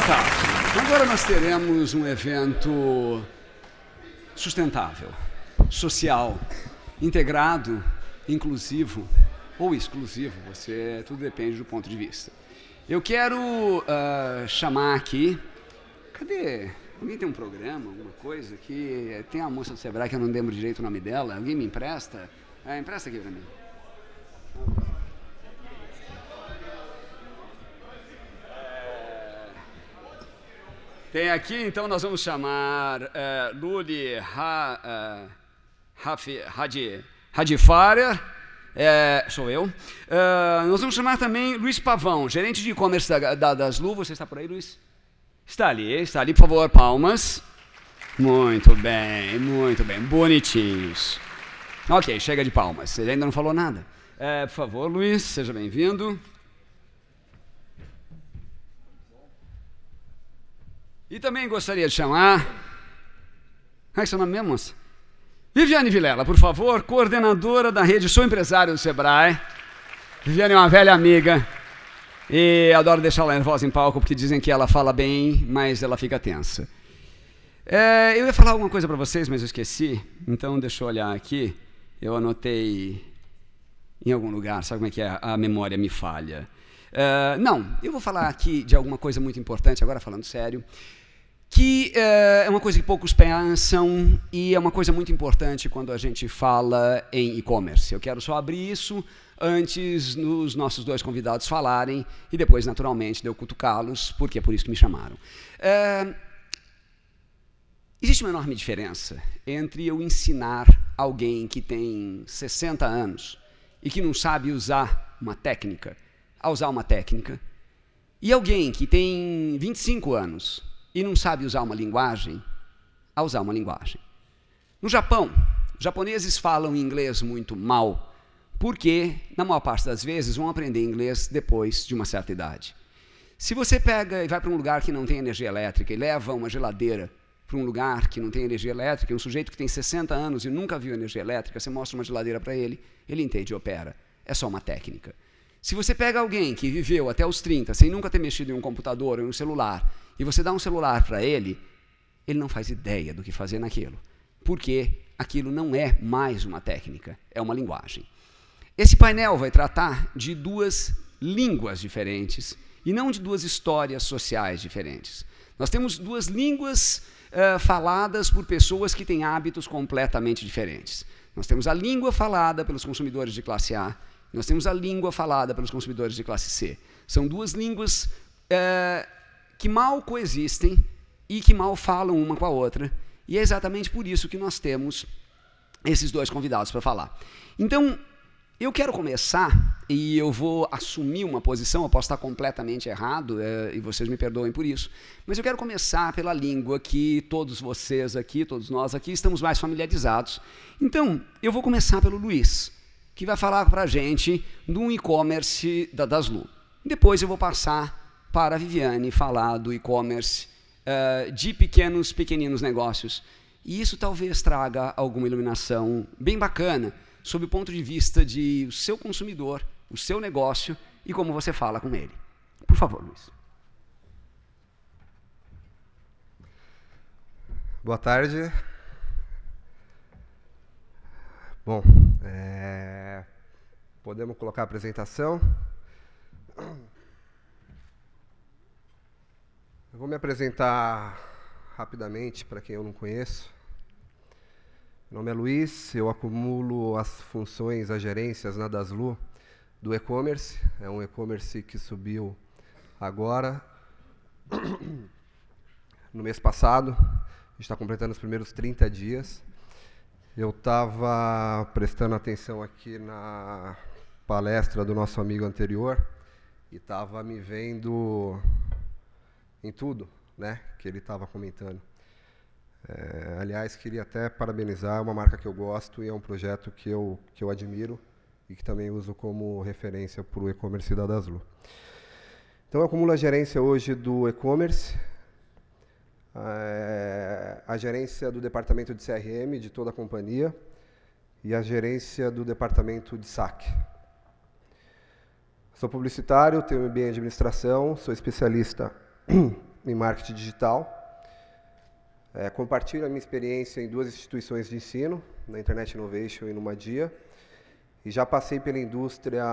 boa tarde. Agora nós teremos um evento sustentável, social, integrado, inclusivo ou exclusivo, você tudo depende do ponto de vista. Eu quero uh, chamar aqui. Cadê? Alguém tem um programa, alguma coisa que tem a moça do Sebrae que eu não lembro direito o nome dela. Alguém me empresta? É, empresta aqui para mim. Tem aqui, então nós vamos chamar é, eh, Luli ha, é, Hadi, Hadifaria, é, sou eu. É, nós vamos chamar também Luiz Pavão, gerente de e-commerce da, da, das Luvas. Você está por aí, Luiz? Está ali, está ali, por favor, palmas. Muito bem, muito bem, bonitinhos. Ok, chega de palmas. Ele ainda não falou nada. por favor, Luiz, seja bem-vindo. E também gostaria de chamar. Como é seu nome mesmo, moça? Viviane Vilela, por favor, coordenadora da rede Sou Empresário do Sebrae. Viviane é uma velha amiga e adoro deixar ela nervosa em palco porque dizem que ela fala bem, mas ela fica tensa. É, eu ia falar alguma coisa para vocês, mas eu esqueci, então deixa eu olhar aqui. Eu anotei em algum lugar, sabe como é que é? A memória me falha. É, não, eu vou falar aqui de alguma coisa muito importante, agora falando sério que eh, é uma coisa que poucos pensam e é uma coisa muito importante quando a gente fala em e-commerce. Eu quero só abrir isso antes nos nossos dois convidados falarem e depois, naturalmente, de eu cutucá-los, porque é por isso que me chamaram. Eh, existe uma enorme diferença entre eu ensinar alguém que tem 60 anos e que não sabe usar uma técnica a usar uma técnica e alguém que tem 25 anos e não sabe usar uma linguagem, a usar uma linguagem. No Japão, os japoneses falam inglês muito mal, porque, na maior parte das vezes, vão aprender inglês depois de uma certa idade. Se você pega e vai para um lugar que não tem energia elétrica e leva uma geladeira para um lugar que não tem energia elétrica, um sujeito que tem 60 anos e nunca viu energia elétrica, você mostra uma geladeira para ele, ele entende e opera. É só uma técnica. Se você pega alguém que viveu até os 30 sem nunca ter mexido em um computador ou em um celular e você dá um celular para ele, ele não faz ideia do que fazer naquilo, porque aquilo não é mais uma técnica, é uma linguagem. Esse painel vai tratar de duas línguas diferentes e não de duas histórias sociais diferentes. Nós temos duas línguas uh, faladas por pessoas que têm hábitos completamente diferentes. Nós temos a língua falada pelos consumidores de classe A, nós temos a língua falada pelos consumidores de classe C. São duas línguas uh, que mal coexistem e que mal falam uma com a outra. E é exatamente por isso que nós temos esses dois convidados para falar. Então, eu quero começar e eu vou assumir uma posição, eu posso estar completamente errado é, e vocês me perdoem por isso, mas eu quero começar pela língua que todos vocês aqui, todos nós aqui, estamos mais familiarizados. Então, eu vou começar pelo Luiz, que vai falar para a gente do e-commerce da Daslu. Depois eu vou passar para a Viviane falar do e-commerce, uh, de pequenos, pequeninos negócios. E isso talvez traga alguma iluminação bem bacana, sob o ponto de vista de o seu consumidor, o seu negócio e como você fala com ele. Por favor, Luiz. Boa tarde. Bom, é... podemos colocar a apresentação. Eu vou me apresentar rapidamente para quem eu não conheço. Meu nome é Luiz, eu acumulo as funções, as gerências na né, Daslu do e-commerce. É um e-commerce que subiu agora, no mês passado. A gente está completando os primeiros 30 dias. Eu estava prestando atenção aqui na palestra do nosso amigo anterior e estava me vendo em tudo né, que ele estava comentando. É, aliás, queria até parabenizar é uma marca que eu gosto e é um projeto que eu, que eu admiro e que também uso como referência para o e-commerce da Daslu. Então, eu acumulo a gerência hoje do e-commerce, é, a gerência do departamento de CRM de toda a companhia e a gerência do departamento de saque. Sou publicitário, tenho MBA em administração, sou especialista em marketing digital. É, compartilho a minha experiência em duas instituições de ensino, na Internet Innovation e no Madia. E já passei pela indústria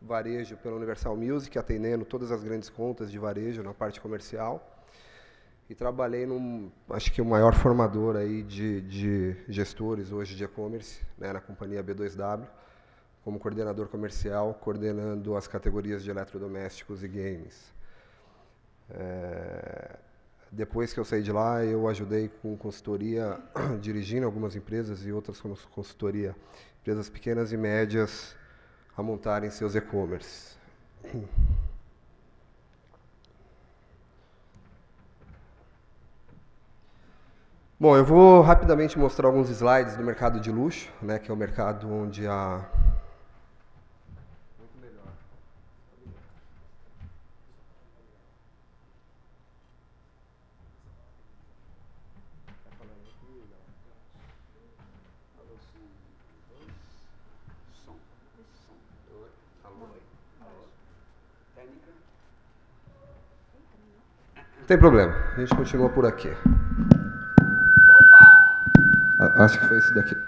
varejo pela Universal Music, atendendo todas as grandes contas de varejo na parte comercial. E trabalhei num, acho que o maior formador aí de, de gestores hoje de e-commerce, né, na companhia B2W, como coordenador comercial, coordenando as categorias de eletrodomésticos e games. É, depois que eu saí de lá, eu ajudei com consultoria, dirigindo algumas empresas e outras como consultoria, empresas pequenas e médias a montarem seus e-commerce. Bom, eu vou rapidamente mostrar alguns slides do mercado de luxo, né, que é o mercado onde a Não tem problema, a gente continua por aqui. Opa! Acho que foi esse daqui.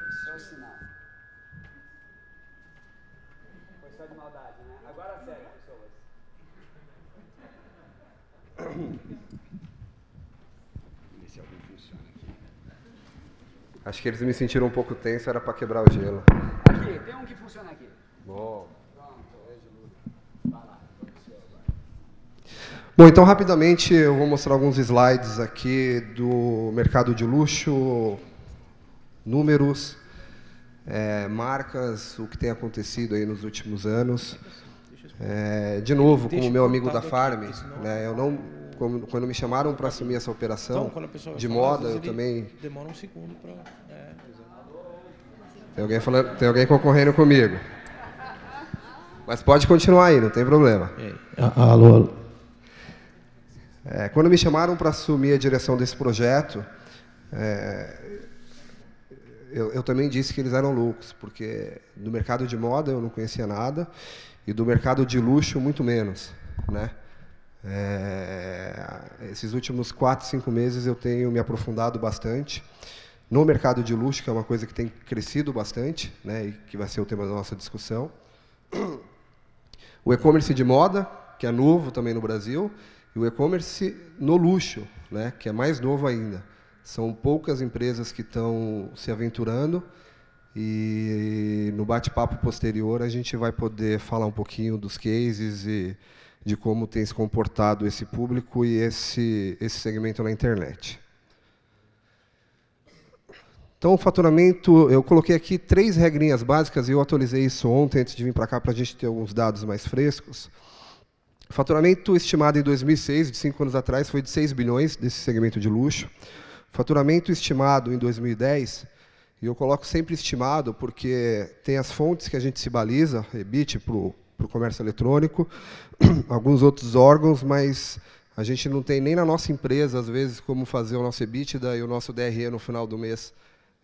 Acho que eles me sentiram um pouco tenso, era para quebrar o gelo. Aqui, tem um que funciona aqui. Bom. Bom, então rapidamente eu vou mostrar alguns slides aqui do mercado de luxo, números, é, marcas, o que tem acontecido aí nos últimos anos. É, de novo, como meu amigo da Farm, né, eu não, quando me chamaram para assumir essa operação então, de moda, eu também. Demora um segundo para. Né? Tem alguém falando, tem alguém concorrendo comigo. Mas pode continuar aí, não tem problema. Alô, alô. É, quando me chamaram para assumir a direção desse projeto, é, eu, eu, também disse que eles eram loucos, porque do mercado de moda eu não conhecia nada e do mercado de luxo muito menos, né? É, esses últimos quatro, cinco meses eu tenho me aprofundado bastante no mercado de luxo, que é uma coisa que tem crescido bastante, né? E que vai ser o tema da nossa discussão. O e-commerce de moda, que é novo também no Brasil, e o e-commerce no luxo, né, que é mais novo ainda. São poucas empresas que estão se aventurando e no bate-papo posterior a gente vai poder falar um pouquinho dos cases e de como tem se comportado esse público e esse, esse segmento na internet. Então, o faturamento, eu coloquei aqui três regrinhas básicas e eu atualizei isso ontem antes de vir para cá para a gente ter alguns dados mais frescos. O faturamento estimado em 2006, de cinco anos atrás, foi de 6 bilhões desse segmento de luxo. O faturamento estimado em 2010, e eu coloco sempre estimado porque tem as fontes que a gente se baliza, EBIT para o comércio eletrônico, alguns outros órgãos, mas a gente não tem nem na nossa empresa, às vezes, como fazer o nosso EBITDA e o nosso DRE no final do mês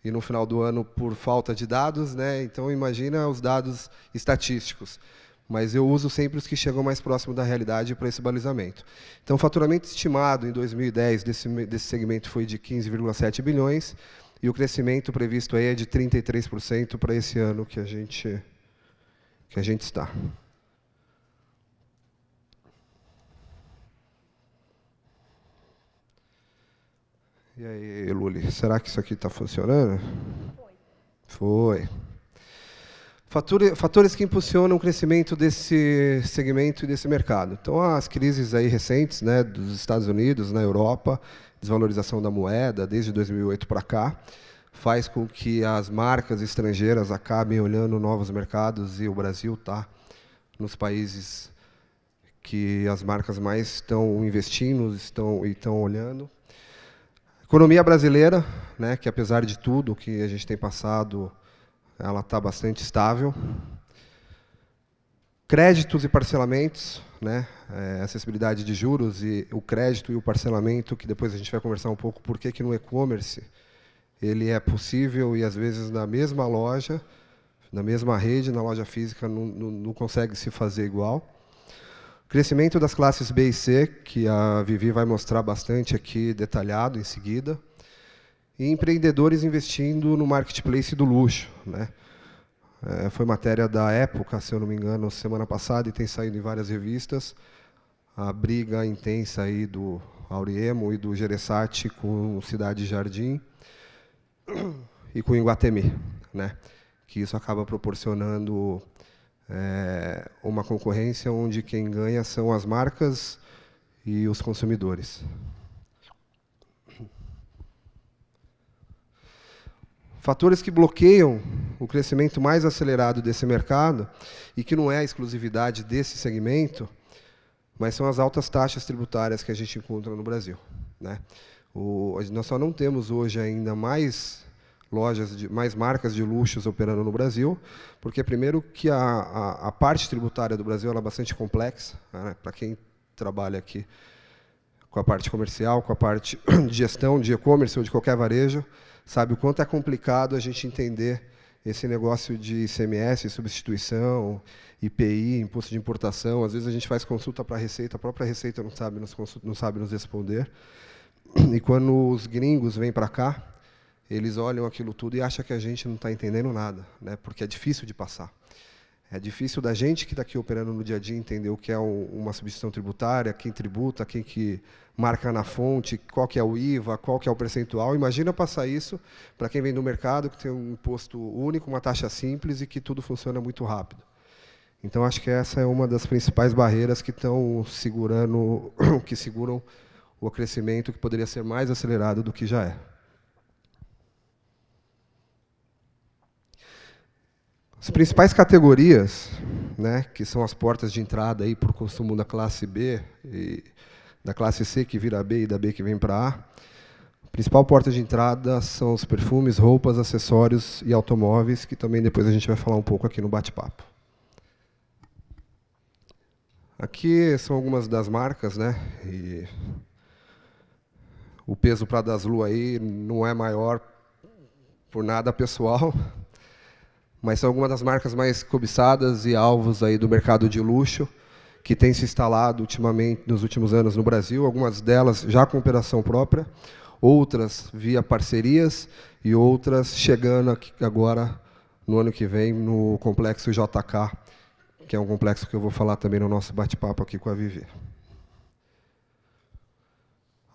e no final do ano por falta de dados, né? Então imagina os dados estatísticos mas eu uso sempre os que chegam mais próximo da realidade para esse balizamento. Então, o faturamento estimado em 2010 desse, desse segmento foi de 15,7 bilhões e o crescimento previsto aí é de 33% para esse ano que a gente, que a gente está. E aí, Luli, será que isso aqui está funcionando? Foi. Foi. Fatores que impulsionam o crescimento desse segmento e desse mercado. Então, as crises aí recentes né, dos Estados Unidos, na Europa, desvalorização da moeda desde 2008 para cá, faz com que as marcas estrangeiras acabem olhando novos mercados e o Brasil está nos países que as marcas mais estão investindo estão, e estão olhando. Economia brasileira, né, que apesar de tudo que a gente tem passado ela está bastante estável. Créditos e parcelamentos, né? É, acessibilidade de juros e o crédito e o parcelamento, que depois a gente vai conversar um pouco por que, que no e-commerce ele é possível e às vezes na mesma loja, na mesma rede, na loja física não, não, não consegue se fazer igual. Crescimento das classes B e C, que a Vivi vai mostrar bastante aqui detalhado em seguida e empreendedores investindo no marketplace do luxo. Né? É, foi matéria da época, se eu não me engano, semana passada, e tem saído em várias revistas, a briga intensa aí do Auriemo e do Geressati com Cidade Jardim e com Iguatemi, né? que isso acaba proporcionando é, uma concorrência onde quem ganha são as marcas e os consumidores. Fatores que bloqueiam o crescimento mais acelerado desse mercado, e que não é a exclusividade desse segmento, mas são as altas taxas tributárias que a gente encontra no Brasil. Né? O, nós só não temos hoje ainda mais lojas, de, mais marcas de luxos operando no Brasil, porque primeiro que a, a, a parte tributária do Brasil é bastante complexa, né? para quem trabalha aqui com a parte comercial, com a parte de gestão de e-commerce ou de qualquer varejo, sabe o quanto é complicado a gente entender esse negócio de ICMS, substituição, IPI, imposto de importação. Às vezes a gente faz consulta para a Receita, a própria Receita não sabe nos, não sabe nos responder. E quando os gringos vêm para cá, eles olham aquilo tudo e acham que a gente não está entendendo nada, né? porque é difícil de passar. É difícil da gente que está aqui operando no dia a dia entender o que é uma substituição tributária, quem tributa, quem que marca na fonte, qual que é o IVA, qual que é o percentual. Imagina passar isso para quem vem do mercado, que tem um imposto único, uma taxa simples e que tudo funciona muito rápido. Então acho que essa é uma das principais barreiras que estão segurando, que seguram o crescimento que poderia ser mais acelerado do que já é. As principais categorias, né, que são as portas de entrada aí para o consumo da classe B e da classe C que vira B e da B que vem para A. A principal porta de entrada são os perfumes, roupas, acessórios e automóveis, que também depois a gente vai falar um pouco aqui no bate-papo. Aqui são algumas das marcas, né? E o peso para das Lu aí não é maior por nada pessoal, mas são algumas das marcas mais cobiçadas e alvos aí do mercado de luxo que tem se instalado ultimamente nos últimos anos no Brasil, algumas delas já com operação própria, outras via parcerias e outras chegando aqui agora no ano que vem no complexo JK, que é um complexo que eu vou falar também no nosso bate-papo aqui com a Vivi.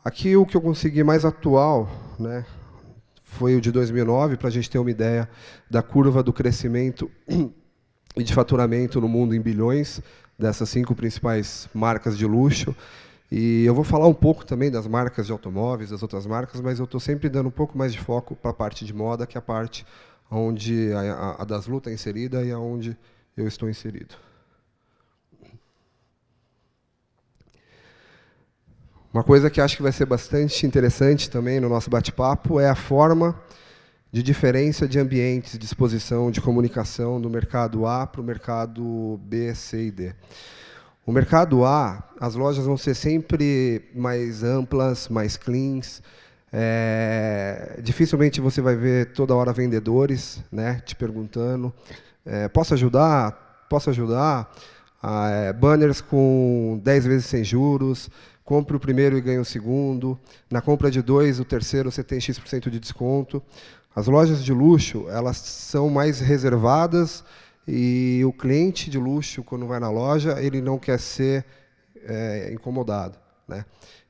Aqui o que eu consegui mais atual, né, foi o de 2009, para a gente ter uma ideia da curva do crescimento e de faturamento no mundo em bilhões, dessas cinco principais marcas de luxo. E eu vou falar um pouco também das marcas de automóveis, das outras marcas, mas eu estou sempre dando um pouco mais de foco para a parte de moda, que é a parte onde a, a, a das lutas é inserida e aonde eu estou inserido. Uma coisa que acho que vai ser bastante interessante também no nosso bate-papo é a forma de diferença de ambientes de exposição, de comunicação do mercado A para o mercado B, C e D. O mercado A, as lojas vão ser sempre mais amplas, mais cleans. É, dificilmente você vai ver toda hora vendedores né, te perguntando: é, posso ajudar? Posso ajudar? Ah, é, banners com 10 vezes sem juros, compre o primeiro e ganhe o segundo, na compra de dois, o terceiro você tem X% de desconto. As lojas de luxo, elas são mais reservadas e o cliente de luxo, quando vai na loja, ele não quer ser é, incomodado. Né?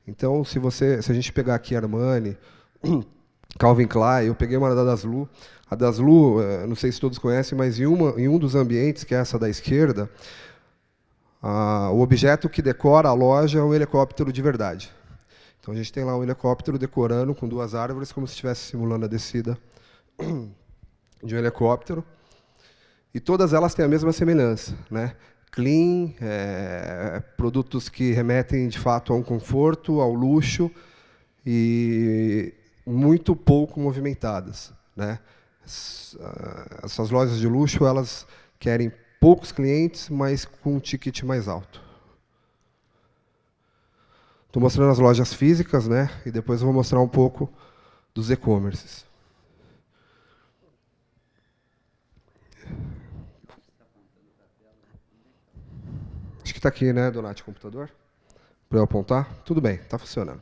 Então, se, você, se a gente pegar aqui Armani, Calvin Klein, eu peguei uma da Daslu. A Daslu, é, não sei se todos conhecem, mas em, uma, em um dos ambientes, que é essa da esquerda, ah, o objeto que decora a loja é um helicóptero de verdade. Então a gente tem lá um helicóptero decorando com duas árvores, como se estivesse simulando a descida de um helicóptero. E todas elas têm a mesma semelhança, né? Clean, é, produtos que remetem de fato a um conforto, ao luxo e muito pouco movimentadas, né? Essas ah, lojas de luxo elas querem poucos clientes, mas com um ticket mais alto. Estou mostrando as lojas físicas, né? E depois vou mostrar um pouco dos e-commerces. Acho que está aqui, né, Donati, computador? Para eu apontar? Tudo bem, está funcionando.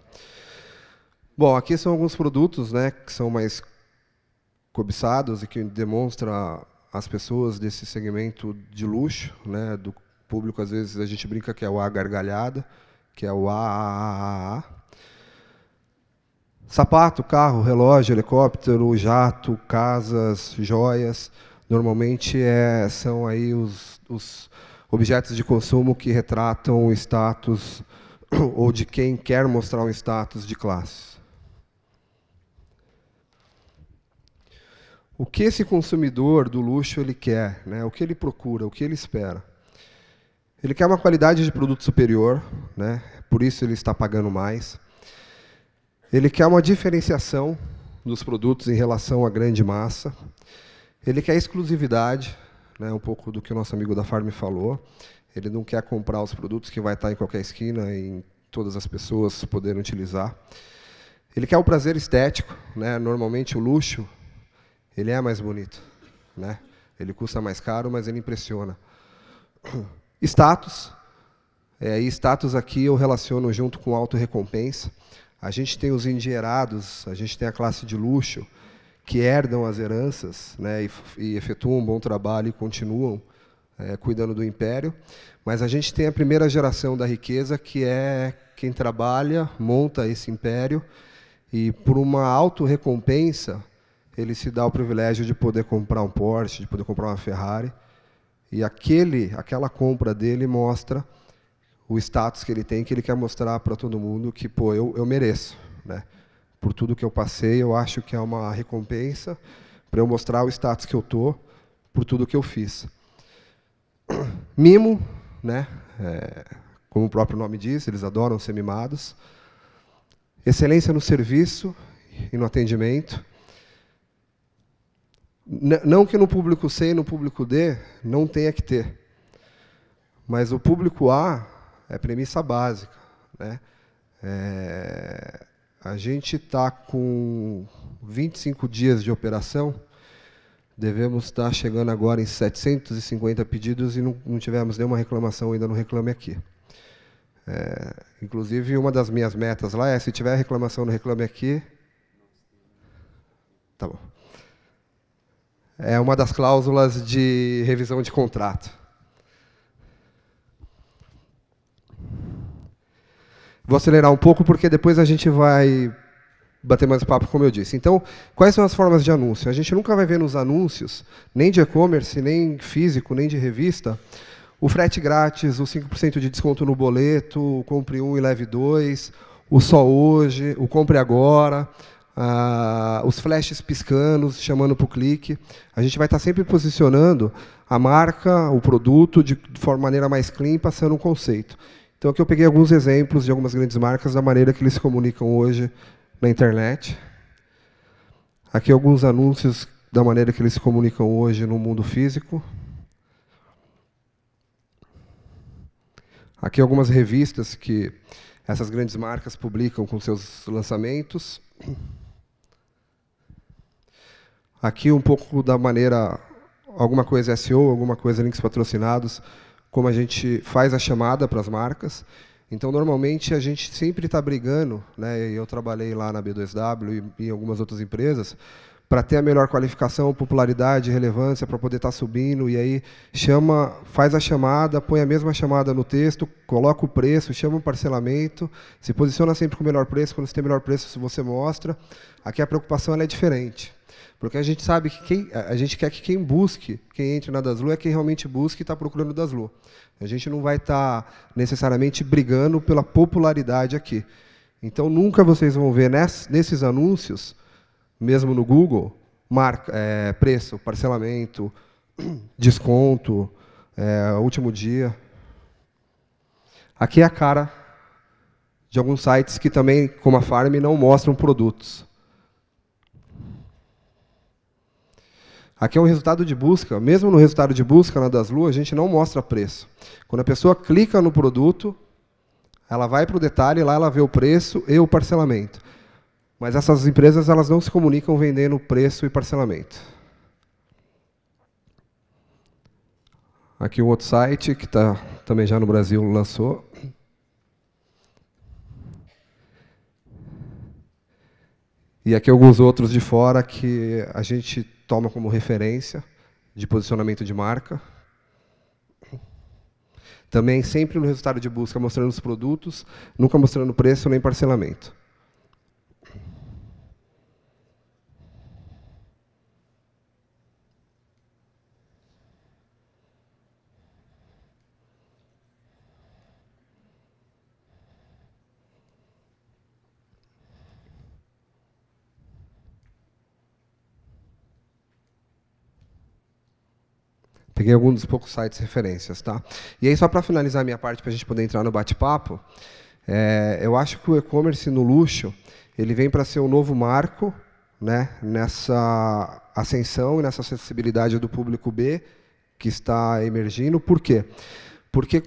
Bom, aqui são alguns produtos né, que são mais cobiçados e que demonstra as pessoas desse segmento de luxo, né, do público, às vezes a gente brinca que é o A gargalhada, que é o A, A, A, A, A. Sapato, carro, relógio, helicóptero, jato, casas, joias, normalmente é, são aí os, os objetos de consumo que retratam o status ou de quem quer mostrar um status de classe. o que esse consumidor do luxo ele quer, né? o que ele procura, o que ele espera. Ele quer uma qualidade de produto superior, né? por isso ele está pagando mais. Ele quer uma diferenciação dos produtos em relação à grande massa. Ele quer exclusividade, né? um pouco do que o nosso amigo da Farm falou. Ele não quer comprar os produtos que vai estar em qualquer esquina, em todas as pessoas poderem utilizar. Ele quer o prazer estético, né? normalmente o luxo ele é mais bonito, né? Ele custa mais caro, mas ele impressiona. Status. É, e status aqui eu relaciono junto com auto-recompensa. A gente tem os endierados, a gente tem a classe de luxo, que herdam as heranças né, e, e efetuam um bom trabalho e continuam é, cuidando do império. Mas a gente tem a primeira geração da riqueza, que é quem trabalha, monta esse império, e por uma auto-recompensa, ele se dá o privilégio de poder comprar um Porsche, de poder comprar uma Ferrari. E aquele, aquela compra dele mostra o status que ele tem, que ele quer mostrar para todo mundo que, pô, eu, eu mereço. Né? Por tudo que eu passei, eu acho que é uma recompensa para eu mostrar o status que eu tô por tudo que eu fiz. Mimo, né? É, como o próprio nome diz, eles adoram ser mimados. Excelência no serviço e no atendimento. Não que no público C e no público D não tenha que ter, mas o público A é premissa básica. Né? É, a gente está com 25 dias de operação, devemos estar tá chegando agora em 750 pedidos e não, não tivemos nenhuma reclamação ainda no Reclame Aqui. É, inclusive, uma das minhas metas lá é, se tiver reclamação no Reclame Aqui... Tá bom é uma das cláusulas de revisão de contrato. Vou acelerar um pouco porque depois a gente vai bater mais papo, como eu disse. Então, quais são as formas de anúncio? A gente nunca vai ver nos anúncios, nem de e-commerce, nem físico, nem de revista, o frete grátis, o 5% de desconto no boleto, o compre um e leve dois, o só hoje, o compre agora, ah, os flashes piscando, chamando para o clique. A gente vai estar tá sempre posicionando a marca, o produto, de, de forma maneira mais clean, passando um conceito. Então aqui eu peguei alguns exemplos de algumas grandes marcas da maneira que eles se comunicam hoje na internet. Aqui alguns anúncios da maneira que eles se comunicam hoje no mundo físico. Aqui algumas revistas que essas grandes marcas publicam com seus lançamentos. Aqui um pouco da maneira, alguma coisa SEO, alguma coisa links patrocinados, como a gente faz a chamada para as marcas. Então, normalmente, a gente sempre está brigando, né? eu trabalhei lá na B2W e em algumas outras empresas, para ter a melhor qualificação, popularidade, relevância, para poder estar tá subindo, e aí chama, faz a chamada, põe a mesma chamada no texto, coloca o preço, chama o parcelamento, se posiciona sempre com o melhor preço, quando você tem melhor preço, você mostra. Aqui a preocupação é diferente. Porque a gente sabe que quem, a gente quer que quem busque, quem entre na Daslu, é quem realmente busque e está procurando Daslu. A gente não vai estar tá necessariamente brigando pela popularidade aqui. Então, nunca vocês vão ver nesses anúncios, mesmo no Google, marca, é, preço, parcelamento, desconto, é, último dia. Aqui é a cara de alguns sites que também, como a Farm, não mostram produtos. Aqui é um resultado de busca. Mesmo no resultado de busca na das luas, a gente não mostra preço. Quando a pessoa clica no produto, ela vai para o detalhe, lá ela vê o preço e o parcelamento. Mas essas empresas elas não se comunicam vendendo preço e parcelamento. Aqui um outro site que tá, também já no Brasil lançou. E aqui alguns outros de fora que a gente toma como referência de posicionamento de marca. Também sempre no resultado de busca mostrando os produtos, nunca mostrando preço nem parcelamento. Peguei alguns dos poucos sites referências, tá? E aí, só para finalizar a minha parte, para a gente poder entrar no bate-papo, é, eu acho que o e-commerce no luxo, ele vem para ser um novo marco, né? Nessa ascensão e nessa acessibilidade do público B que está emergindo. Por quê? Porque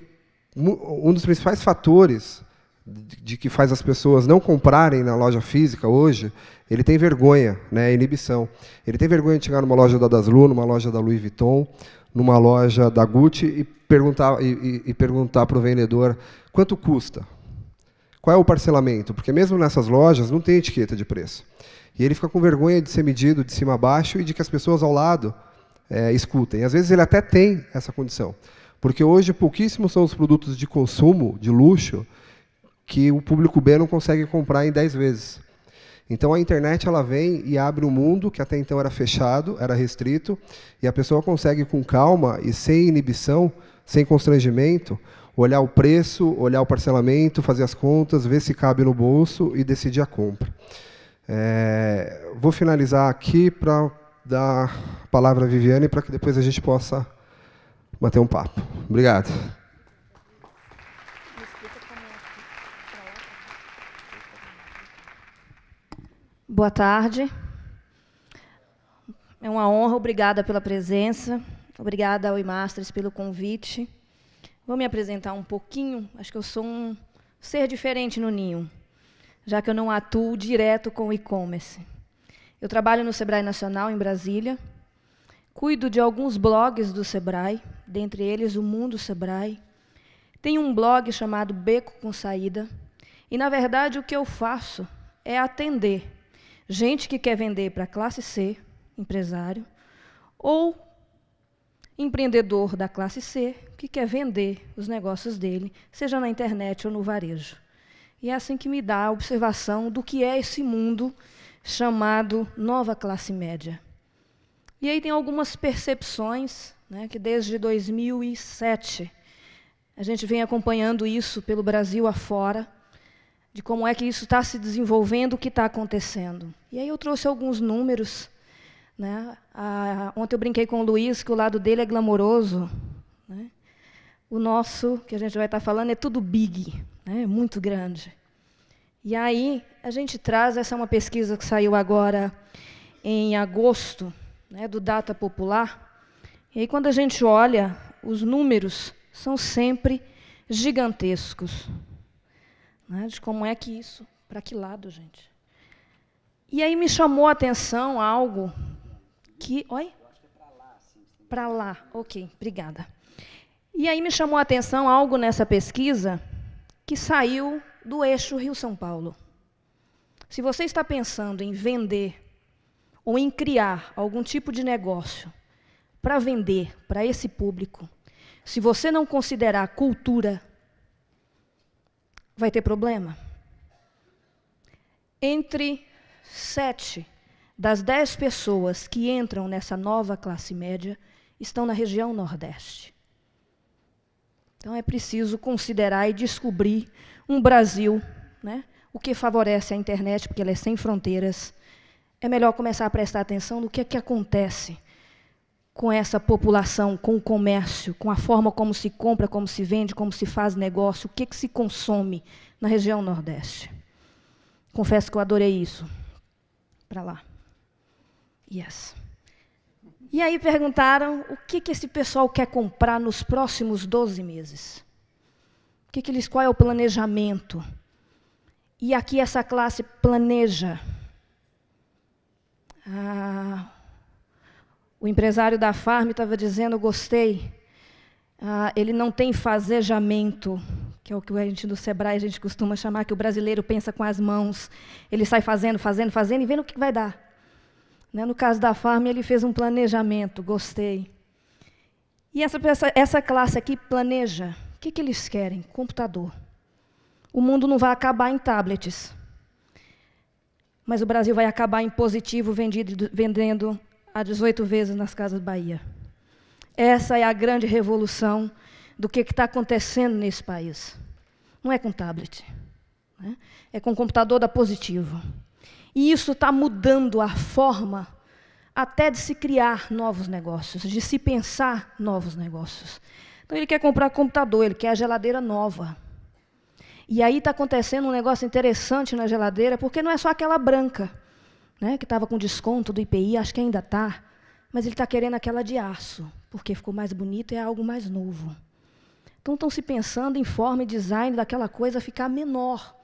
um dos principais fatores de que faz as pessoas não comprarem na loja física hoje, ele tem vergonha, né, inibição. Ele tem vergonha de chegar numa loja da Daslu, numa loja da Louis Vuitton, numa loja da Gucci e perguntar, e, e perguntar para o vendedor quanto custa. Qual é o parcelamento? Porque mesmo nessas lojas não tem etiqueta de preço. E ele fica com vergonha de ser medido de cima a baixo e de que as pessoas ao lado é, escutem. Às vezes ele até tem essa condição. Porque hoje pouquíssimos são os produtos de consumo, de luxo, que o público B não consegue comprar em 10 vezes. Então a internet ela vem e abre um mundo que até então era fechado, era restrito, e a pessoa consegue com calma e sem inibição, sem constrangimento, olhar o preço, olhar o parcelamento, fazer as contas, ver se cabe no bolso e decidir a compra. É, vou finalizar aqui para dar a palavra à Viviane para que depois a gente possa bater um papo. Obrigado. Boa tarde. É uma honra, obrigada pela presença, obrigada ao Imasters pelo convite. Vou me apresentar um pouquinho, acho que eu sou um ser diferente no Ninho, já que eu não atuo direto com o e-commerce. Eu trabalho no Sebrae Nacional, em Brasília, cuido de alguns blogs do Sebrae, dentre eles o Mundo Sebrae. Tenho um blog chamado Beco com Saída, e, na verdade, o que eu faço é atender gente que quer vender para classe C, empresário, ou empreendedor da classe C que quer vender os negócios dele, seja na internet ou no varejo. E é assim que me dá a observação do que é esse mundo chamado nova classe média. E aí tem algumas percepções né, que desde 2007 a gente vem acompanhando isso pelo Brasil afora de como é que isso está se desenvolvendo, o que está acontecendo. E aí eu trouxe alguns números. Né? Ah, ontem eu brinquei com o Luiz que o lado dele é glamouroso. Né? O nosso, que a gente vai estar tá falando, é tudo big, né? É muito grande. E aí a gente traz, essa é uma pesquisa que saiu agora em agosto, né, do Data Popular. E aí quando a gente olha, os números são sempre gigantescos. Né? De como é que isso, para que lado, gente? E aí me chamou a atenção algo que. Oi? Para lá, ok, obrigada. E aí me chamou a atenção algo nessa pesquisa que saiu do eixo Rio-São Paulo. Se você está pensando em vender ou em criar algum tipo de negócio para vender para esse público, se você não considerar cultura vai ter problema. Entre sete das dez pessoas que entram nessa nova classe média estão na região Nordeste. Então é preciso considerar e descobrir um Brasil, né? o que favorece a internet, porque ela é sem fronteiras. É melhor começar a prestar atenção no que é que acontece com essa população, com o comércio, com a forma como se compra, como se vende, como se faz negócio, o que, que se consome na região Nordeste. Confesso que eu adorei isso. Para lá. Yes. E aí perguntaram o que, que esse pessoal quer comprar nos próximos 12 meses. O que, que eles, qual é o planejamento? E aqui essa classe planeja. Ah, o empresário da farm estava dizendo: gostei. Ah, ele não tem fazejamento, que é o que a gente do Sebrae a gente costuma chamar, que o brasileiro pensa com as mãos. Ele sai fazendo, fazendo, fazendo e vendo o que vai dar. Né? No caso da farm, ele fez um planejamento, gostei. E essa, essa, essa classe aqui planeja. O que, que eles querem? Computador. O mundo não vai acabar em tablets. Mas o Brasil vai acabar em positivo vendido, vendendo há 18 vezes nas Casas Bahia. Essa é a grande revolução do que está acontecendo nesse país. Não é com tablet, né? é com computador da positivo. E isso está mudando a forma até de se criar novos negócios, de se pensar novos negócios. Então ele quer comprar computador, ele quer a geladeira nova. E aí está acontecendo um negócio interessante na geladeira, porque não é só aquela branca né, que estava com desconto do IPI, acho que ainda está, mas ele está querendo aquela de aço, porque ficou mais bonito e é algo mais novo. Então, estão se pensando em forma e design daquela coisa ficar menor,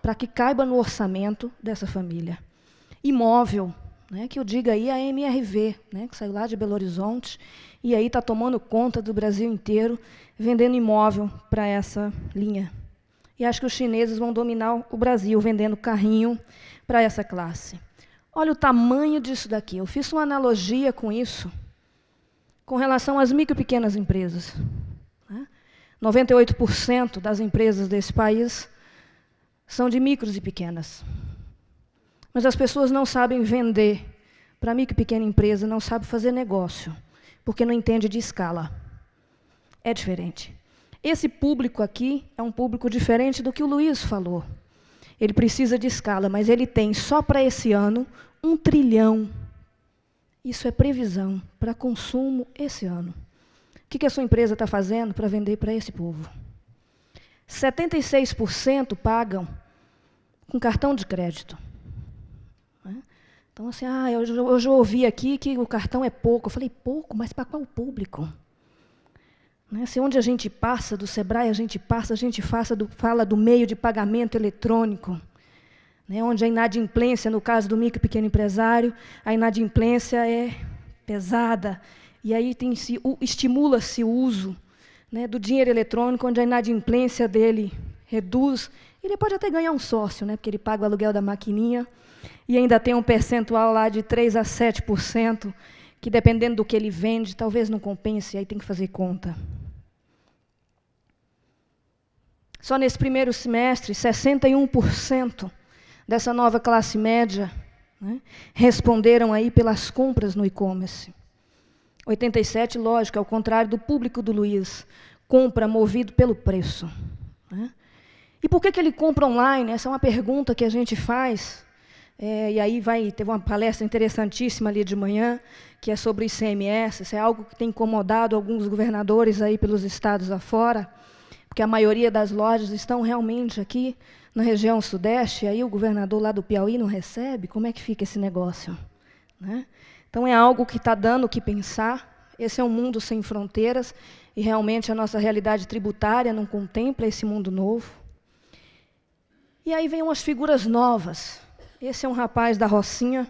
para que caiba no orçamento dessa família. Imóvel, né, que eu diga aí a MRV, né, que saiu lá de Belo Horizonte, e aí está tomando conta do Brasil inteiro, vendendo imóvel para essa linha. E acho que os chineses vão dominar o Brasil, vendendo carrinho para essa classe. Olha o tamanho disso daqui. Eu fiz uma analogia com isso, com relação às micro e pequenas empresas. 98% né? das empresas desse país são de micros e pequenas. Mas as pessoas não sabem vender para micro e pequena empresa, não sabem fazer negócio, porque não entende de escala. É diferente. Esse público aqui é um público diferente do que o Luiz falou. Ele precisa de escala, mas ele tem só para esse ano um trilhão. Isso é previsão para consumo esse ano. O que, que a sua empresa está fazendo para vender para esse povo? 76% pagam com cartão de crédito. Né? Então, assim, ah, eu, eu já ouvi aqui que o cartão é pouco. Eu falei, pouco? Mas para qual público? Né? Se onde a gente passa, do Sebrae a gente passa, a gente do, fala do meio de pagamento eletrônico, né? onde a inadimplência, no caso do micro e pequeno empresário, a inadimplência é pesada, e aí estimula-se o uso né, do dinheiro eletrônico, onde a inadimplência dele reduz, ele pode até ganhar um sócio, né, porque ele paga o aluguel da maquininha, e ainda tem um percentual lá de 3% a 7%, que dependendo do que ele vende, talvez não compense, aí tem que fazer conta. Só nesse primeiro semestre, 61% dessa nova classe média né, responderam aí pelas compras no e-commerce. 87, lógico, ao contrário do público do Luiz, compra movido pelo preço. Né? E por que, que ele compra online? Essa é uma pergunta que a gente faz. É, e aí vai, teve uma palestra interessantíssima ali de manhã, que é sobre o ICMS, isso é algo que tem incomodado alguns governadores aí pelos estados afora. fora porque a maioria das lojas estão realmente aqui na região sudeste, e aí o governador lá do Piauí não recebe, como é que fica esse negócio? Né? Então é algo que está dando o que pensar. Esse é um mundo sem fronteiras e realmente a nossa realidade tributária não contempla esse mundo novo. E aí vem umas figuras novas. Esse é um rapaz da Rocinha.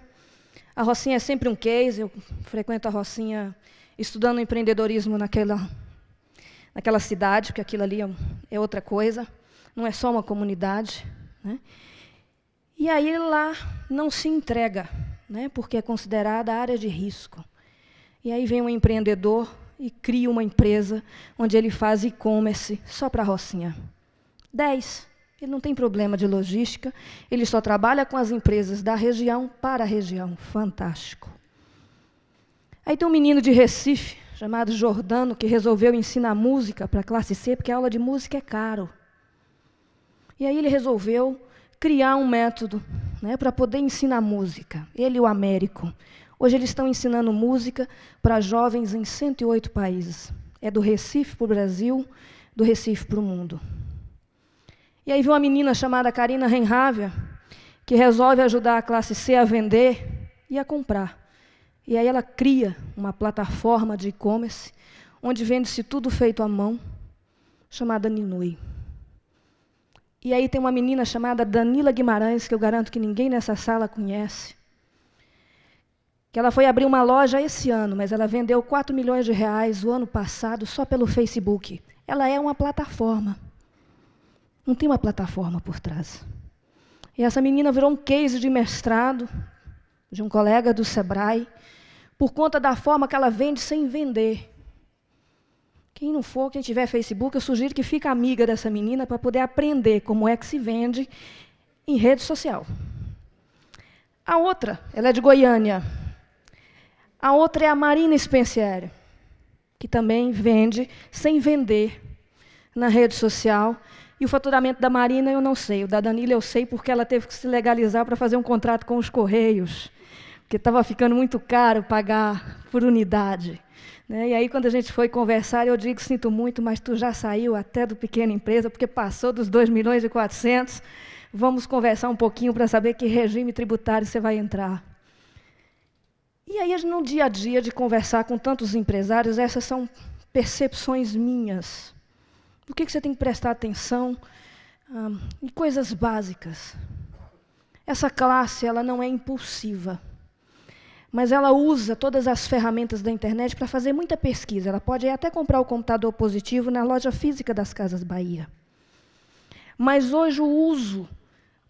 A Rocinha é sempre um case, eu frequento a Rocinha estudando empreendedorismo naquela naquela cidade, porque aquilo ali é, é outra coisa, não é só uma comunidade. Né? E aí lá não se entrega, né? porque é considerada área de risco. E aí vem um empreendedor e cria uma empresa onde ele faz e-commerce só para a Rocinha. Dez. Ele não tem problema de logística, ele só trabalha com as empresas da região para a região. Fantástico. Aí tem um menino de Recife, chamado Jordano, que resolveu ensinar música para a classe C, porque a aula de música é caro. E aí ele resolveu criar um método né, para poder ensinar música, ele e o Américo. Hoje eles estão ensinando música para jovens em 108 países. É do Recife para o Brasil, do Recife para o mundo. E aí viu uma menina chamada Karina Renhávia, que resolve ajudar a classe C a vender e a comprar e aí ela cria uma plataforma de e-commerce onde vende-se tudo feito à mão, chamada Ninui. E aí tem uma menina chamada Danila Guimarães, que eu garanto que ninguém nessa sala conhece, que ela foi abrir uma loja esse ano, mas ela vendeu 4 milhões de reais o ano passado só pelo Facebook. Ela é uma plataforma. Não tem uma plataforma por trás. E essa menina virou um case de mestrado de um colega do Sebrae, por conta da forma que ela vende sem vender. Quem não for, quem tiver Facebook, eu sugiro que fique amiga dessa menina para poder aprender como é que se vende em rede social. A outra, ela é de Goiânia. A outra é a Marina Spencer, que também vende sem vender na rede social. E o faturamento da Marina eu não sei. O da Danila eu sei porque ela teve que se legalizar para fazer um contrato com os Correios porque estava ficando muito caro pagar por unidade. Né? E aí, quando a gente foi conversar, eu digo: sinto muito, mas tu já saiu até do pequena empresa, porque passou dos 2 milhões e 400. Vamos conversar um pouquinho para saber que regime tributário você vai entrar. E aí, no dia a dia de conversar com tantos empresários, essas são percepções minhas. O que, que você tem que prestar atenção hum, ah, em coisas básicas? Essa classe ela não é impulsiva mas ela usa todas as ferramentas da internet para fazer muita pesquisa. Ela pode até comprar o computador positivo na loja física das Casas Bahia. Mas hoje o uso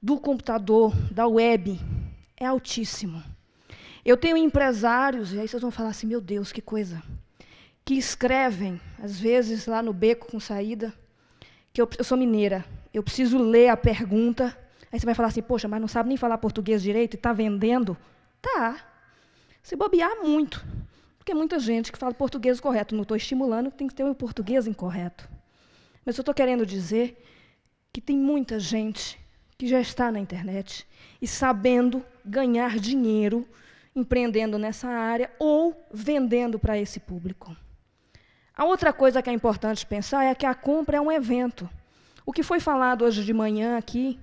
do computador, da web, é altíssimo. Eu tenho empresários, e aí vocês vão falar assim: meu Deus, que coisa, que escrevem, às vezes, lá no beco com saída, que eu, eu sou mineira, eu preciso ler a pergunta. Aí você vai falar assim: poxa, mas não sabe nem falar português direito e está vendendo? Tá, se bobear muito. Porque muita gente que fala português correto, não estou estimulando, tem que ter um português incorreto. Mas eu estou querendo dizer que tem muita gente que já está na internet e sabendo ganhar dinheiro empreendendo nessa área ou vendendo para esse público. A outra coisa que é importante pensar é que a compra é um evento. O que foi falado hoje de manhã aqui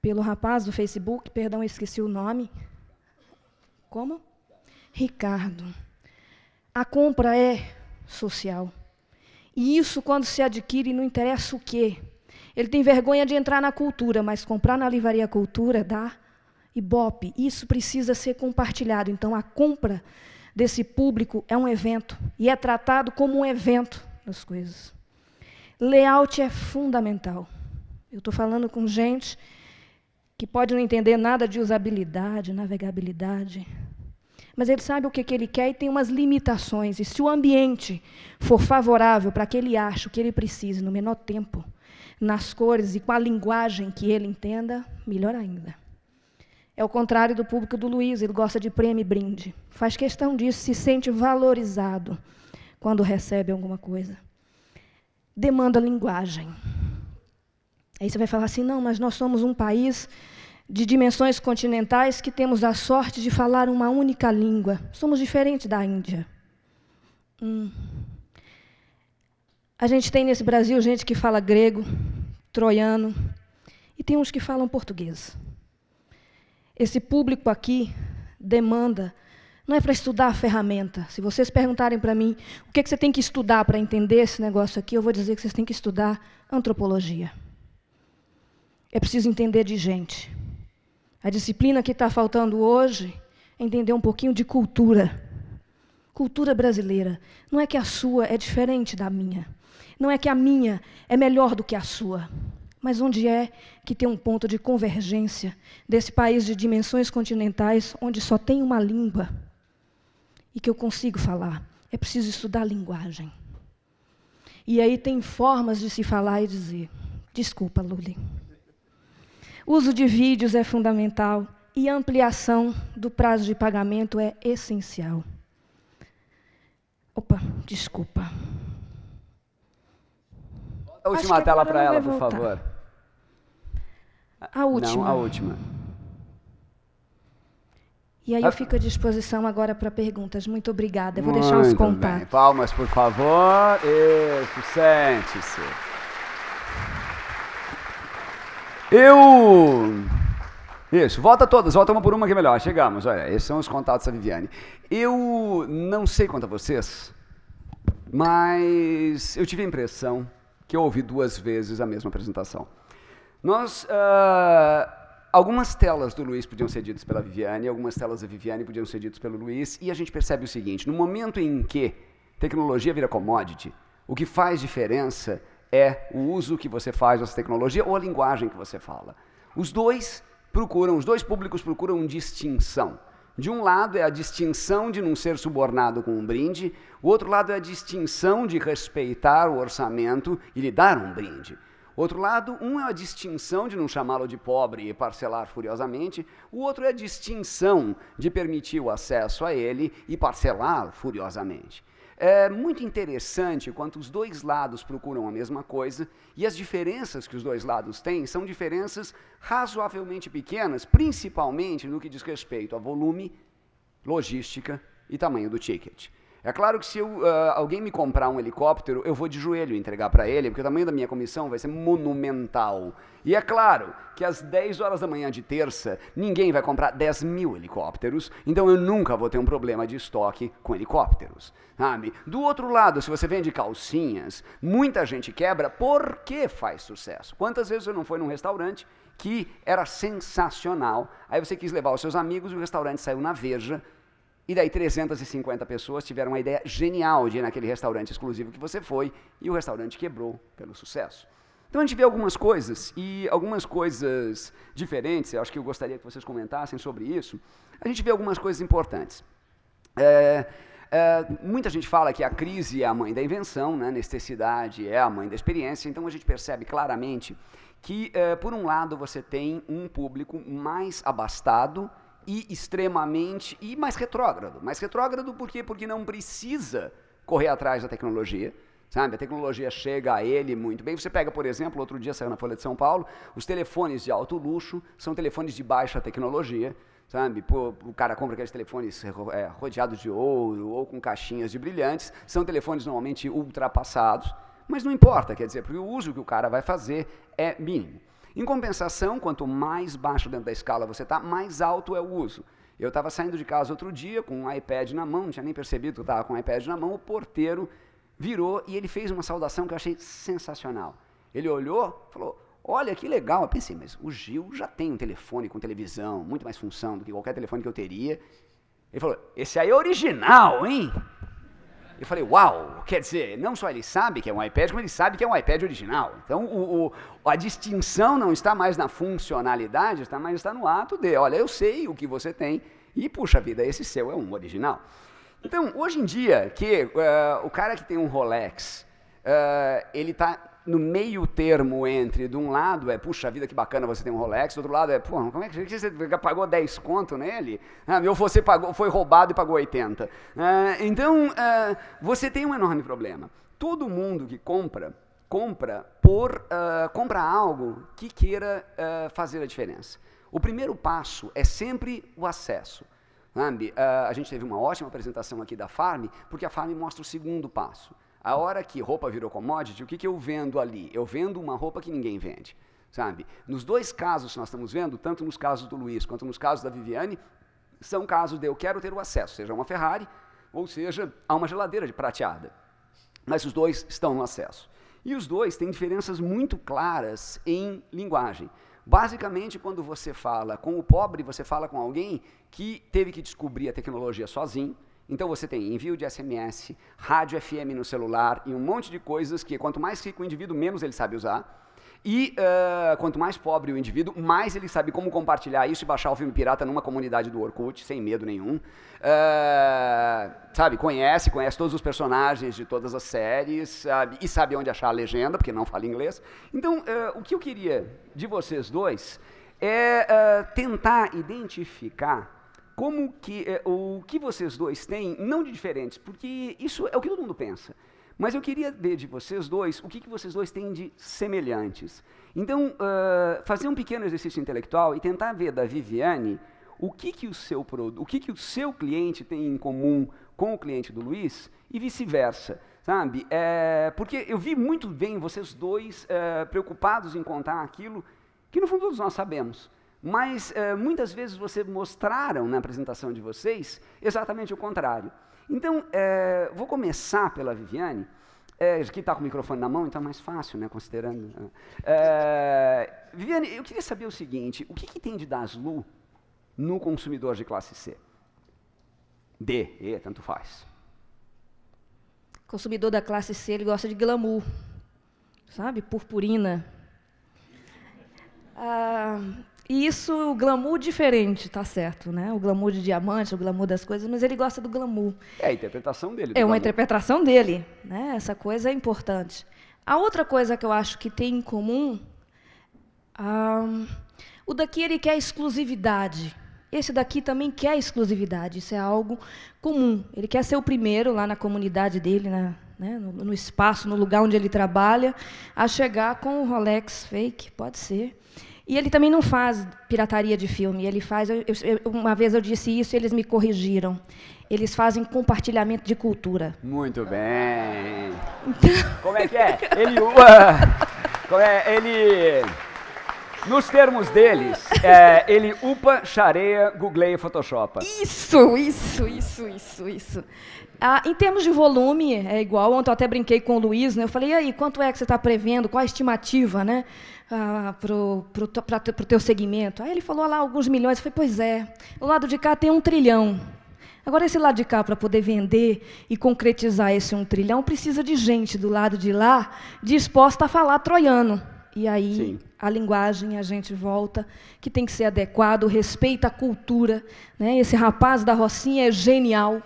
pelo rapaz do Facebook, perdão, esqueci o nome, como? Ricardo. A compra é social. E isso, quando se adquire, não interessa o quê. Ele tem vergonha de entrar na cultura, mas comprar na livraria cultura dá ibope. Isso precisa ser compartilhado. Então, a compra desse público é um evento e é tratado como um evento das coisas. Layout é fundamental. Eu estou falando com gente que pode não entender nada de usabilidade, navegabilidade, mas ele sabe o que, que ele quer e tem umas limitações. E se o ambiente for favorável para que ele ache o que ele precise no menor tempo, nas cores e com a linguagem que ele entenda, melhor ainda. É o contrário do público do Luiz, ele gosta de prêmio e brinde. Faz questão disso, se sente valorizado quando recebe alguma coisa. Demanda linguagem. Aí você vai falar assim: não, mas nós somos um país de dimensões continentais que temos a sorte de falar uma única língua. Somos diferentes da Índia. Hum. A gente tem nesse Brasil gente que fala grego, troiano, e tem uns que falam português. Esse público aqui demanda, não é para estudar a ferramenta. Se vocês perguntarem para mim o que, é que você tem que estudar para entender esse negócio aqui, eu vou dizer que vocês têm que estudar antropologia é preciso entender de gente. A disciplina que está faltando hoje é entender um pouquinho de cultura. Cultura brasileira. Não é que a sua é diferente da minha. Não é que a minha é melhor do que a sua. Mas onde é que tem um ponto de convergência desse país de dimensões continentais onde só tem uma língua e que eu consigo falar? É preciso estudar a linguagem. E aí tem formas de se falar e dizer: desculpa, Lully. Uso de vídeos é fundamental e ampliação do prazo de pagamento é essencial. Opa, desculpa. A última tela para ela, por favor. A última. Não, a última. E aí eu ah. fico à disposição agora para perguntas. Muito obrigada. Eu vou Muito deixar os contatos. Bem. Palmas, por favor. Isso, sente-se. Eu. Isso, volta todas, volta uma por uma que é melhor. Chegamos, olha, esses são os contatos da Viviane. Eu não sei quanto a vocês, mas eu tive a impressão que eu ouvi duas vezes a mesma apresentação. Nós. Uh, algumas telas do Luiz podiam ser ditas pela Viviane, algumas telas da Viviane podiam ser ditas pelo Luiz, e a gente percebe o seguinte: no momento em que tecnologia vira commodity, o que faz diferença é o uso que você faz dessa tecnologia ou a linguagem que você fala. Os dois procuram, os dois públicos procuram distinção. De um lado é a distinção de não ser subornado com um brinde, o outro lado é a distinção de respeitar o orçamento e lhe dar um brinde. Outro lado, um é a distinção de não chamá-lo de pobre e parcelar furiosamente, o outro é a distinção de permitir o acesso a ele e parcelar furiosamente. É muito interessante quanto os dois lados procuram a mesma coisa e as diferenças que os dois lados têm são diferenças razoavelmente pequenas, principalmente no que diz respeito a volume, logística e tamanho do ticket. É claro que se eu, uh, alguém me comprar um helicóptero, eu vou de joelho entregar para ele, porque o tamanho da minha comissão vai ser monumental. E é claro que às 10 horas da manhã de terça, ninguém vai comprar 10 mil helicópteros, então eu nunca vou ter um problema de estoque com helicópteros, sabe? Do outro lado, se você vende calcinhas, muita gente quebra porque faz sucesso. Quantas vezes eu não fui num restaurante que era sensacional, aí você quis levar os seus amigos e o restaurante saiu na veja, e daí 350 pessoas tiveram uma ideia genial de ir naquele restaurante exclusivo que você foi e o restaurante quebrou pelo sucesso. Então a gente vê algumas coisas e algumas coisas diferentes, eu acho que eu gostaria que vocês comentassem sobre isso. A gente vê algumas coisas importantes. É, é, muita gente fala que a crise é a mãe da invenção, né? a necessidade é a mãe da experiência, então a gente percebe claramente que, é, por um lado, você tem um público mais abastado e extremamente e mais retrógrado. Mais retrógrado por quê? Porque não precisa correr atrás da tecnologia. Sabe, a tecnologia chega a ele muito bem. Você pega, por exemplo, outro dia saiu na Folha de São Paulo, os telefones de alto luxo são telefones de baixa tecnologia sabe? Pô, o cara compra aqueles telefones é, rodeados de ouro ou com caixinhas de brilhantes. São telefones normalmente ultrapassados, mas não importa, quer dizer, porque o uso que o cara vai fazer é mínimo. Em compensação, quanto mais baixo dentro da escala você está, mais alto é o uso. Eu estava saindo de casa outro dia com um iPad na mão, não tinha nem percebido que estava com um iPad na mão, o porteiro virou e ele fez uma saudação que eu achei sensacional. Ele olhou, falou, olha que legal. Eu pensei, mas o Gil já tem um telefone com televisão, muito mais função do que qualquer telefone que eu teria. Ele falou, esse aí é original, hein? Eu falei, uau, quer dizer, não só ele sabe que é um iPad, como ele sabe que é um iPad original. Então, o, o, a distinção não está mais na funcionalidade, está mais está no ato de, olha, eu sei o que você tem e, puxa vida, esse seu é um original. Então, hoje em dia, que uh, o cara que tem um Rolex, uh, ele está no meio termo entre, de um lado é, puxa vida, que bacana você tem um Rolex, do outro lado é, pô, como é que você pagou 10 conto nele? Ah, meu, você pagou, foi roubado e pagou 80. Ah, então, ah, você tem um enorme problema. Todo mundo que compra, compra por, ah, compra algo que queira ah, fazer a diferença. O primeiro passo é sempre o acesso. Sabe? Ah, a gente teve uma ótima apresentação aqui da Farm, porque a Farm mostra o segundo passo. A hora que roupa virou commodity, o que, que eu vendo ali? Eu vendo uma roupa que ninguém vende, sabe? Nos dois casos que nós estamos vendo, tanto nos casos do Luiz quanto nos casos da Viviane, são casos de eu quero ter o acesso, seja uma Ferrari ou seja a uma geladeira de prateada. Mas os dois estão no acesso. E os dois têm diferenças muito claras em linguagem. Basicamente, quando você fala com o pobre, você fala com alguém que teve que descobrir a tecnologia sozinho, então você tem envio de SMS, rádio FM no celular e um monte de coisas que quanto mais rico o indivíduo, menos ele sabe usar. E uh, quanto mais pobre o indivíduo, mais ele sabe como compartilhar isso e baixar o filme pirata numa comunidade do Orkut, sem medo nenhum. Uh, sabe, conhece, conhece todos os personagens de todas as séries sabe, e sabe onde achar a legenda, porque não fala inglês. Então, uh, o que eu queria de vocês dois é tentar identificar como que é, o que vocês dois têm, não de diferentes, porque isso é o que todo mundo pensa. Mas eu queria ver de vocês dois o que, que vocês dois têm de semelhantes. Então, uh, fazer um pequeno exercício intelectual e tentar ver da Viviane o que, que o seu produto, o que, que o seu cliente tem em comum com o cliente do Luiz e vice-versa, sabe? É, porque eu vi muito bem vocês dois é, preocupados em contar aquilo que no fundo todos nós sabemos, mas é, muitas vezes vocês mostraram na apresentação de vocês exatamente o contrário. Então, é, vou começar pela Viviane, é, que está com o microfone na mão, então é mais fácil, né, considerando. Né. Viviane, eu queria saber o seguinte: o que, que tem de Daslu no consumidor de classe C? D, E, tanto faz. Consumidor da classe C, ele gosta de glamour, sabe? Purpurina. Ah, e isso, o glamour diferente, tá certo, né? O glamour de diamante, o glamour das coisas, mas ele gosta do glamour. É a interpretação dele. É uma glamour. interpretação dele, né? Essa coisa é importante. A outra coisa que eu acho que tem em comum, um, o daqui ele quer exclusividade. Esse daqui também quer exclusividade. Isso é algo comum. Ele quer ser o primeiro lá na comunidade dele, na, né, no, no espaço, no lugar onde ele trabalha, a chegar com o Rolex fake, pode ser e ele também não faz pirataria de filme, ele faz. Eu, eu, uma vez eu disse isso e eles me corrigiram. Eles fazem compartilhamento de cultura. Muito bem. Então- Como é que é? Ele. Como é, ele. Nos termos deles, é, ele upa, chareia, googleia, photoshopa. Isso, isso, isso, isso, isso. Ah, em termos de volume, é igual. Ontem eu até brinquei com o Luiz, né? Eu falei, e aí, quanto é que você está prevendo? Qual a estimativa, né? ah, para o teu segmento. Aí ele falou ah lá alguns milhões. Eu falei, pois é, o lado de cá tem um trilhão. Agora, esse lado de cá, para poder vender e concretizar esse um trilhão, precisa de gente do lado de lá disposta a falar troiano. E aí Sim. a linguagem a gente volta, que tem que ser adequado, respeita a cultura. Né? Esse rapaz da Rocinha é genial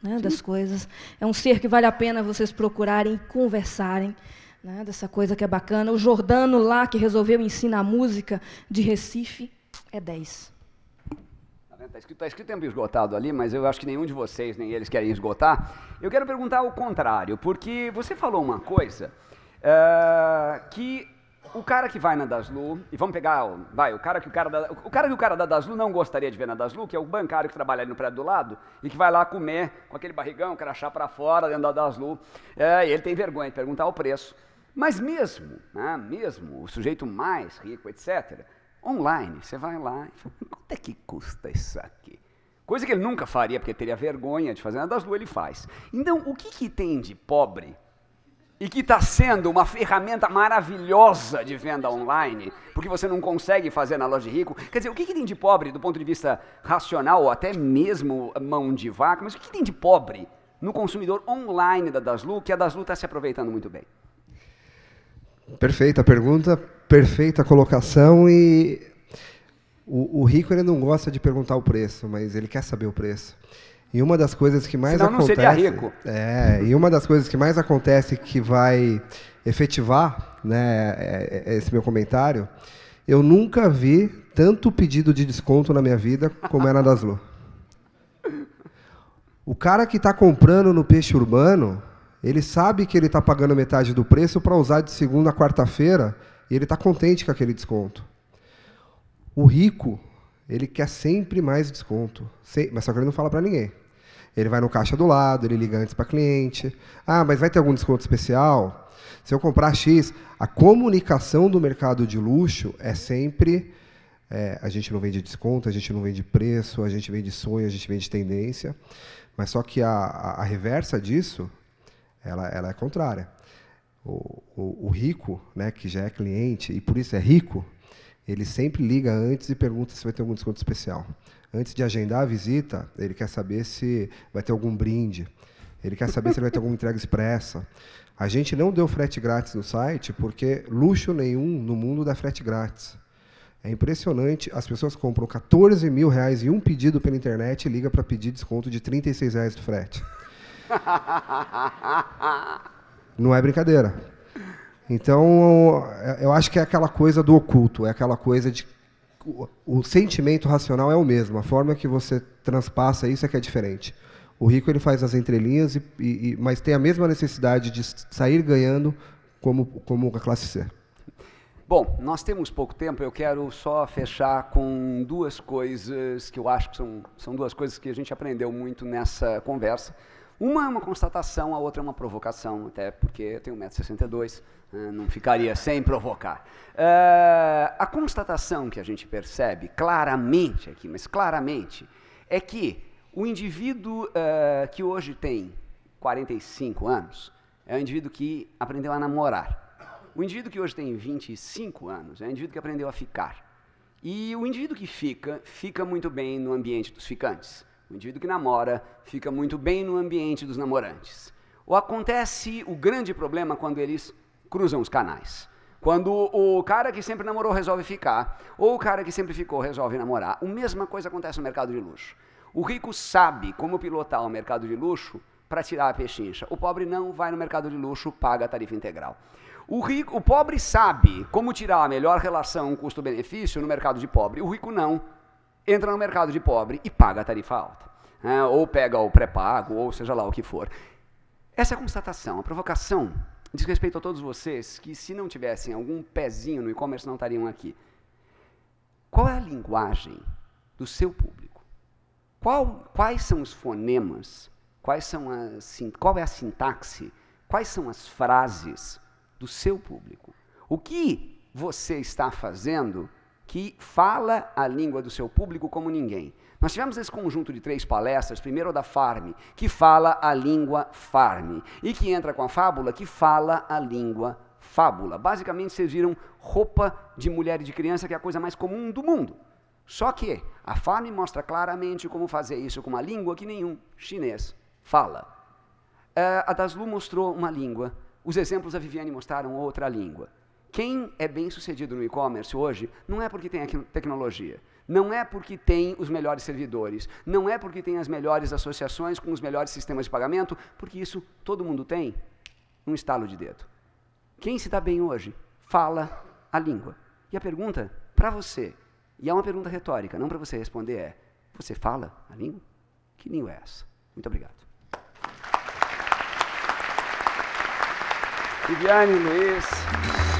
né, das coisas. É um ser que vale a pena vocês procurarem e conversarem né, dessa coisa que é bacana. O Jordano lá, que resolveu ensinar música de Recife, é 10. Está tá escrito, tá escrito tempo esgotado ali, mas eu acho que nenhum de vocês, nem eles querem esgotar. Eu quero perguntar o contrário, porque você falou uma coisa uh, que o cara que vai na Daslu, e vamos pegar, vai, o cara que o cara da, o cara que o cara da Daslu não gostaria de ver na Daslu, que é o bancário que trabalha ali no prédio do lado e que vai lá comer com aquele barrigão, crachá para fora dentro da Daslu, é, e ele tem vergonha de perguntar o preço. Mas mesmo, né, mesmo o sujeito mais rico, etc., online, você vai lá e fala, quanto é que custa isso aqui? Coisa que ele nunca faria, porque teria vergonha de fazer, nada das duas ele faz. Então, o que, que tem de pobre e que está sendo uma ferramenta maravilhosa de venda online, porque você não consegue fazer na loja de rico? Quer dizer, o que, que tem de pobre do ponto de vista racional, ou até mesmo mão de vaca, mas o que, que tem de pobre no consumidor online da Daslu, que a Daslu está se aproveitando muito bem? Perfeita pergunta, perfeita colocação e o, o, rico ele não gosta de perguntar o preço, mas ele quer saber o preço. E uma das coisas que mais Senão acontece, não seria rico. É, e uma das coisas que mais acontece que vai efetivar, né, é, é, esse meu comentário, eu nunca vi tanto pedido de desconto na minha vida como era na Lu. O cara que está comprando no peixe urbano, ele sabe que ele está pagando metade do preço para usar de segunda a quarta-feira e ele está contente com aquele desconto. O rico, ele quer sempre mais desconto, mas só que ele não fala para ninguém. Ele vai no caixa do lado, ele liga antes para cliente. Ah, mas vai ter algum desconto especial? Se eu comprar X, a comunicação do mercado de luxo é sempre é, a gente não vende desconto, a gente não vende preço, a gente vende sonho, a gente vende tendência. Mas só que a, a, a reversa disso ela, ela é contrária. O, o, o, rico, né, que já é cliente e por isso é rico, ele sempre liga antes e pergunta se vai ter algum desconto especial. Antes de agendar a visita, ele quer saber se vai ter algum brinde, ele quer saber se vai ter alguma entrega expressa. A gente não deu frete grátis no site porque luxo nenhum no mundo dá frete grátis. É impressionante, as pessoas compram 14 mil reais em um pedido pela internet e liga para pedir desconto de 36 reais do frete. Não é brincadeira. Então, eu acho que é aquela coisa do oculto, é aquela coisa de. O, o sentimento racional é o mesmo, a forma que você transpassa isso é que é diferente. O rico ele faz as entrelinhas, e, e, mas tem a mesma necessidade de sair ganhando como, como a classe C. Bom, nós temos pouco tempo, eu quero só fechar com duas coisas que eu acho que são, são duas coisas que a gente aprendeu muito nessa conversa. Uma é uma constatação, a outra é uma provocação, até porque eu tenho 1,62m, né, não ficaria sem provocar. Eh, a constatação que a gente percebe claramente aqui, mas claramente, é que o indivíduo eh, que hoje tem 45 anos é o indivíduo que aprendeu a namorar. O indivíduo que hoje tem 25 anos é o indivíduo que aprendeu a ficar. E o indivíduo que fica, fica muito bem no ambiente dos ficantes. O indivíduo que namora fica muito bem no ambiente dos namorantes. O acontece o grande problema quando eles cruzam os canais. Quando o cara que sempre namorou resolve ficar, ou o cara que sempre ficou resolve namorar, a mesma coisa acontece no mercado de luxo. O rico sabe como pilotar o mercado de luxo para tirar a pechincha. O pobre não vai no mercado de luxo, paga a tarifa integral. O, rico, o pobre sabe como tirar a melhor relação custo-benefício no mercado de pobre. O rico não, entra no mercado de pobre e paga a tarifa alta. Né? Ou pega o pré-pago, ou seja lá o que for. Essa constatação, a provocação, diz respeito a todos vocês que, se não tivessem algum pezinho no e-commerce, não estariam aqui. Qual é a linguagem do seu público? Qual, quais são os fonemas? Quais são qual é a sintaxe? Quais são as frases do seu público? O que você está fazendo que fala a língua do seu público como ninguém. Nós tivemos esse conjunto de três palestras, primeiro da Farm, que fala a língua Farm, e que entra com a fábula, que fala a língua fábula. Basicamente, vocês viram roupa de mulher e de criança, que é a coisa mais comum do mundo. Só que a Farm mostra claramente como fazer isso com uma língua que nenhum chinês fala. Eh, a Daslu mostrou uma língua, os exemplos da Viviane mostraram outra língua. Quem é bem sucedido no e-commerce hoje não é porque tem tecnologia, não é porque tem os melhores servidores, não é porque tem as melhores associações com os melhores sistemas de pagamento, porque isso todo mundo tem, um estalo de dedo. Quem se dá bem hoje fala a língua. E a pergunta para você, e é uma pergunta retórica, não para você responder, é: você fala a língua? Que língua é essa? Muito obrigado. Viviane, Luiz.